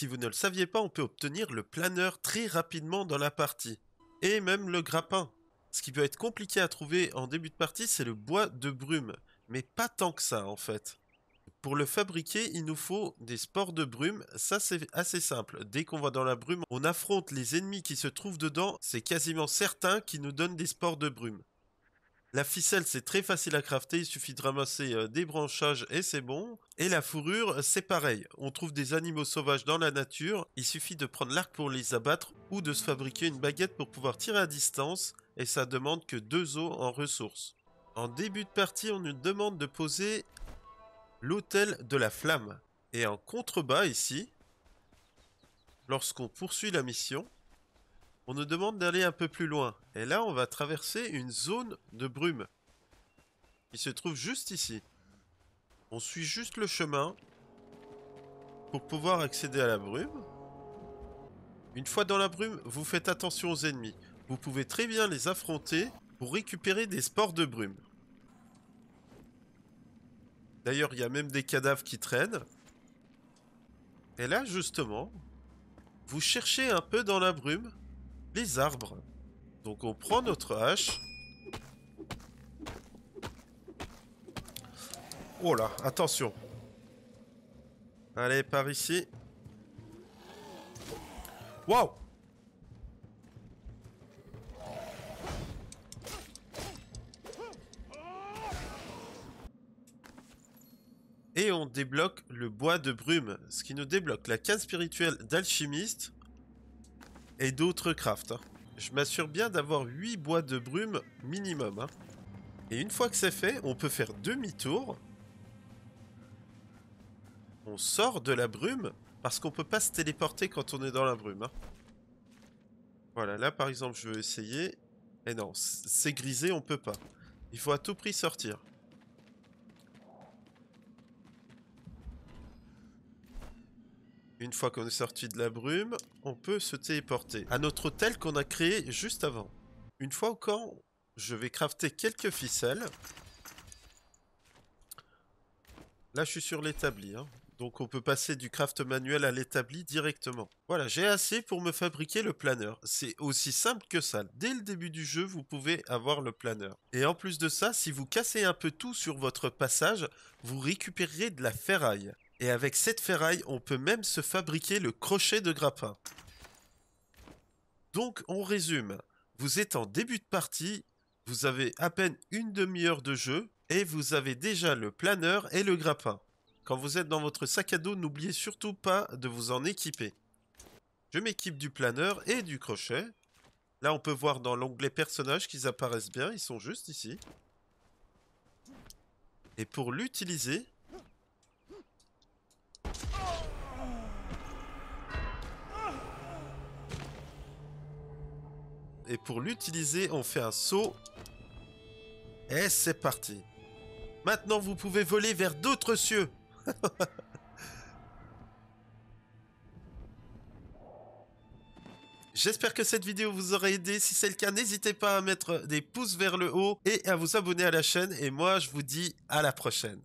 Si vous ne le saviez pas, on peut obtenir le planeur très rapidement dans la partie. Et même le grappin. Ce qui peut être compliqué à trouver en début de partie, c'est le bois de brume. Mais pas tant que ça en fait. Pour le fabriquer, il nous faut des spores de brume, ça c'est assez simple. Dès qu'on va dans la brume, on affronte les ennemis qui se trouvent dedans, c'est quasiment certain qu'ils nous donnent des spores de brume. La ficelle, c'est très facile à crafter, il suffit de ramasser euh, des branchages et c'est bon. Et la fourrure, euh, c'est pareil. On trouve des animaux sauvages dans la nature, il suffit de prendre l'arc pour les abattre ou de se fabriquer une baguette pour pouvoir tirer à distance et ça demande que deux os en ressources. En début de partie, on nous demande de poser l'hôtel de la flamme. Et en contrebas ici, lorsqu'on poursuit la mission, on nous demande d'aller un peu plus loin. Et là, on va traverser une zone de brume. Qui se trouve juste ici. On suit juste le chemin. Pour pouvoir accéder à la brume. Une fois dans la brume, vous faites attention aux ennemis. Vous pouvez très bien les affronter pour récupérer des spores de brume. D'ailleurs, il y a même des cadavres qui traînent. Et là, justement, vous cherchez un peu dans la brume les arbres. Donc on prend notre hache. Oh là, attention. Allez, par ici. Waouh Et on débloque le bois de brume, ce qui nous débloque la canne spirituelle d'alchimiste, et d'autres craft. Hein. Je m'assure bien d'avoir 8 bois de brume minimum. Hein. Et une fois que c'est fait, on peut faire demi-tour. On sort de la brume, parce qu'on peut pas se téléporter quand on est dans la brume. Hein. Voilà, là par exemple, je veux essayer. Et non, c'est grisé, on peut pas. Il faut à tout prix sortir. Une fois qu'on est sorti de la brume, on peut se téléporter à notre hôtel qu'on a créé juste avant. Une fois camp, je vais crafter quelques ficelles. Là, je suis sur l'établi. Hein. Donc on peut passer du craft manuel à l'établi directement. Voilà, j'ai assez pour me fabriquer le planeur. C'est aussi simple que ça. Dès le début du jeu, vous pouvez avoir le planeur. Et en plus de ça, si vous cassez un peu tout sur votre passage, vous récupérerez de la ferraille. Et avec cette ferraille, on peut même se fabriquer le crochet de grappin. Donc on résume. Vous êtes en début de partie, vous avez à peine une demi-heure de jeu et vous avez déjà le planeur et le grappin. Quand vous êtes dans votre sac à dos, n'oubliez surtout pas de vous en équiper. Je m'équipe du planeur et du crochet. Là, on peut voir dans l'onglet personnages qu'ils apparaissent bien, ils sont juste ici. Et pour l'utiliser, Et pour l'utiliser, on fait un saut. Et c'est parti. Maintenant, vous pouvez voler vers d'autres cieux. J'espère que cette vidéo vous aura aidé. Si c'est le cas, n'hésitez pas à mettre des pouces vers le haut et à vous abonner à la chaîne. Et moi, je vous dis à la prochaine.